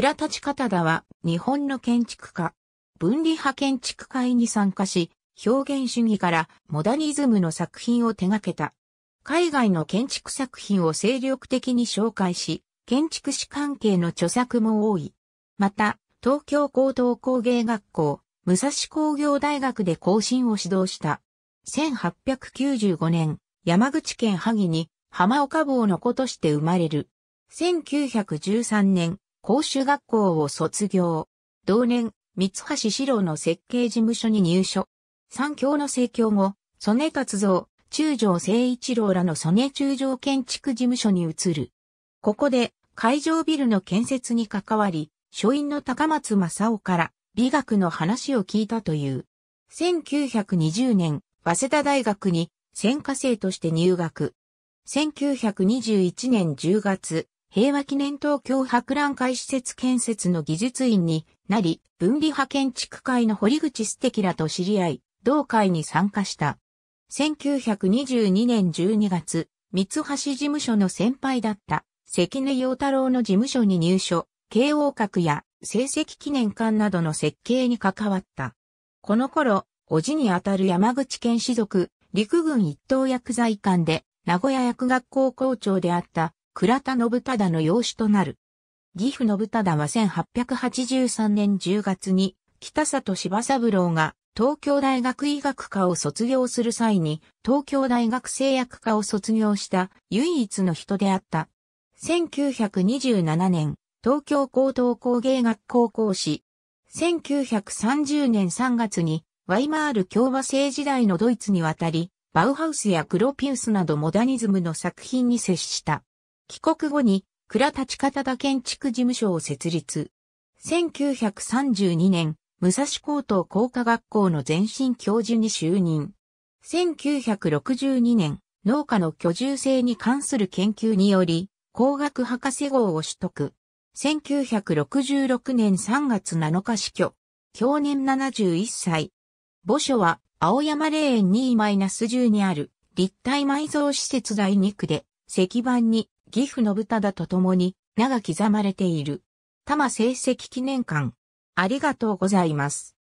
倉立方田は日本の建築家、分離派建築会に参加し、表現主義からモダニズムの作品を手掛けた。海外の建築作品を精力的に紹介し、建築士関係の著作も多い。また、東京高等工芸学校、武蔵工業大学で更新を指導した。1895年、山口県萩に浜岡坊の子として生まれる。1913年、公衆学校を卒業。同年、三橋史郎の設計事務所に入所。三教の成教後、曽根達造、中条誠一郎らの曽根中条建築事務所に移る。ここで、会場ビルの建設に関わり、書院の高松正夫から美学の話を聞いたという。1920年、早稲田大学に専科生として入学。1921年10月、平和記念東京博覧会施設建設の技術員になり、分離派建築会の堀口素敵らと知り合い、同会に参加した。1922年12月、三橋事務所の先輩だった関根陽太郎の事務所に入所、慶応閣や成績記念館などの設計に関わった。この頃、おじにあたる山口県士族、陸軍一等薬剤館で、名古屋薬学校校長であった倉田信忠の養子となる。義父信忠は1883年10月に北里柴三郎が東京大学医学科を卒業する際に東京大学製薬科を卒業した唯一の人であった。1927年、東京高等工芸学校講師。1930年3月にワイマール共和制時代のドイツに渡り、バウハウスやクロピウスなどモダニズムの作品に接した。帰国後に、倉立方田建築事務所を設立。1932年、武蔵高等工科学校の前身教授に就任。1962年、農家の居住性に関する研究により、工学博士号を取得。1966年3月7日死去。去年71歳。墓所は、青山霊園2-10にある、立体埋蔵施設第2区で、石板に、父の信忠と共に名が刻まれている。多摩成績記念館。ありがとうございます。